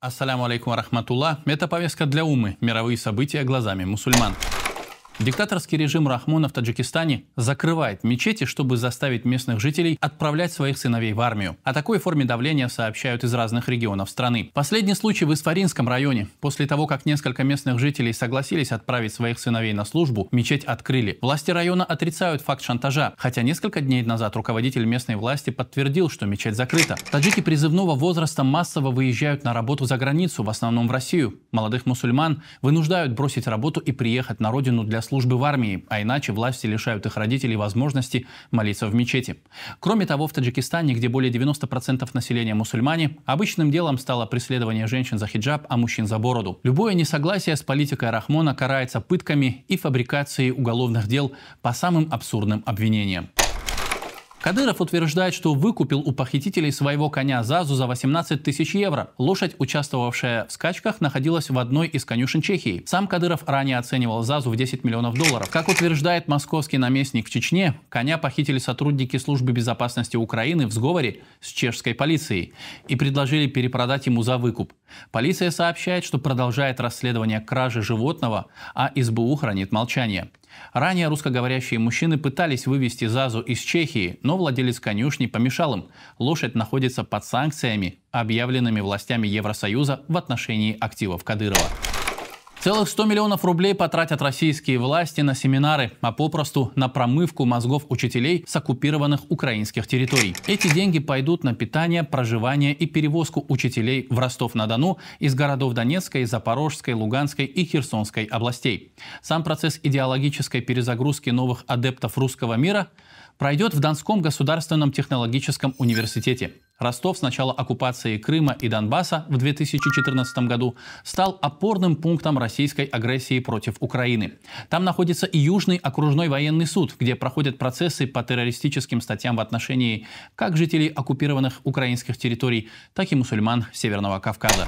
Ассаляму алейкум рахматулла. Это повестка для умы. Мировые события глазами мусульман. Диктаторский режим Рахмона в Таджикистане закрывает мечети, чтобы заставить местных жителей отправлять своих сыновей в армию. О такой форме давления сообщают из разных регионов страны. Последний случай в Исфаринском районе. После того, как несколько местных жителей согласились отправить своих сыновей на службу, мечеть открыли. Власти района отрицают факт шантажа, хотя несколько дней назад руководитель местной власти подтвердил, что мечеть закрыта. Таджики призывного возраста массово выезжают на работу за границу, в основном в Россию. Молодых мусульман вынуждают бросить работу и приехать на родину для службы в армии, а иначе власти лишают их родителей возможности молиться в мечети. Кроме того, в Таджикистане, где более 90% населения мусульмане, обычным делом стало преследование женщин за хиджаб, а мужчин за бороду. Любое несогласие с политикой Рахмона карается пытками и фабрикацией уголовных дел по самым абсурдным обвинениям. Кадыров утверждает, что выкупил у похитителей своего коня ЗАЗу за 18 тысяч евро. Лошадь, участвовавшая в скачках, находилась в одной из конюшен Чехии. Сам Кадыров ранее оценивал ЗАЗу в 10 миллионов долларов. Как утверждает московский наместник в Чечне, коня похитили сотрудники службы безопасности Украины в сговоре с чешской полицией и предложили перепродать ему за выкуп. Полиция сообщает, что продолжает расследование кражи животного, а СБУ хранит молчание. Ранее русскоговорящие мужчины пытались вывести ЗАЗу из Чехии, но владелец конюшни помешал им. Лошадь находится под санкциями, объявленными властями Евросоюза в отношении активов Кадырова. Целых 100 миллионов рублей потратят российские власти на семинары, а попросту на промывку мозгов учителей с оккупированных украинских территорий. Эти деньги пойдут на питание, проживание и перевозку учителей в Ростов-на-Дону из городов Донецкой, Запорожской, Луганской и Херсонской областей. Сам процесс идеологической перезагрузки новых адептов русского мира – пройдет в Донском государственном технологическом университете. Ростов с начала оккупации Крыма и Донбасса в 2014 году стал опорным пунктом российской агрессии против Украины. Там находится и Южный окружной военный суд, где проходят процессы по террористическим статьям в отношении как жителей оккупированных украинских территорий, так и мусульман Северного Кавказа.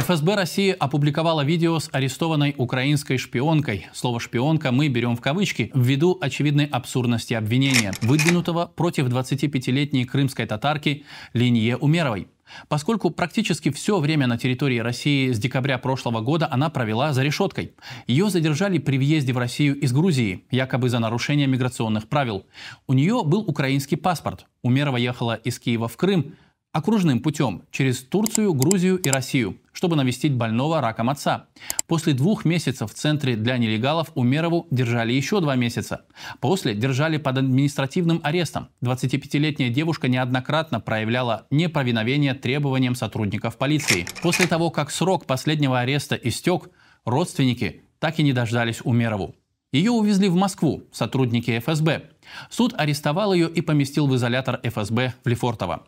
ФСБ России опубликовала видео с арестованной украинской шпионкой. Слово «шпионка» мы берем в кавычки, ввиду очевидной абсурдности обвинения, выдвинутого против 25-летней крымской татарки Линье Умеровой. Поскольку практически все время на территории России с декабря прошлого года она провела за решеткой. Ее задержали при въезде в Россию из Грузии, якобы за нарушение миграционных правил. У нее был украинский паспорт. Умерова ехала из Киева в Крым, окружным путем через Турцию, Грузию и Россию, чтобы навестить больного раком отца. После двух месяцев в центре для нелегалов Умерову держали еще два месяца. После держали под административным арестом. 25-летняя девушка неоднократно проявляла неповиновение требованиям сотрудников полиции. После того, как срок последнего ареста истек, родственники так и не дождались Умерову. Ее увезли в Москву сотрудники ФСБ. Суд арестовал ее и поместил в изолятор ФСБ в Лефортово.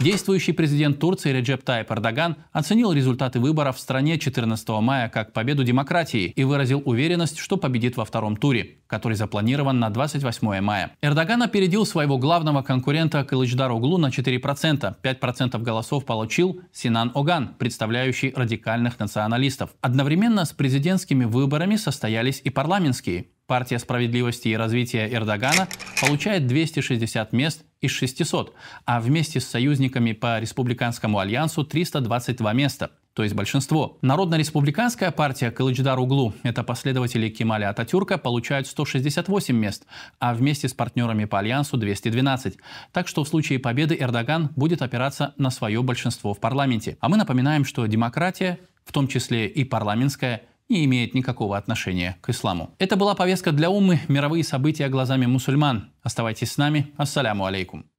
Действующий президент Турции Реджеп Тайп Эрдоган оценил результаты выборов в стране 14 мая как победу демократии и выразил уверенность, что победит во втором туре, который запланирован на 28 мая. Эрдоган опередил своего главного конкурента Кылычдар Углу на 4%. 5% голосов получил Синан Оган, представляющий радикальных националистов. Одновременно с президентскими выборами состоялись и парламентские. Партия справедливости и развития Эрдогана получает 260 мест из 600, а вместе с союзниками по Республиканскому альянсу 322 места – то есть большинство. Народно-республиканская партия Калычдар Углу, это последователи Кемаля Ататюрка, получают 168 мест, а вместе с партнерами по альянсу 212. Так что в случае победы Эрдоган будет опираться на свое большинство в парламенте. А мы напоминаем, что демократия, в том числе и парламентская, не имеет никакого отношения к исламу. Это была повестка для умы «Мировые события глазами мусульман». Оставайтесь с нами. Ассаляму алейкум.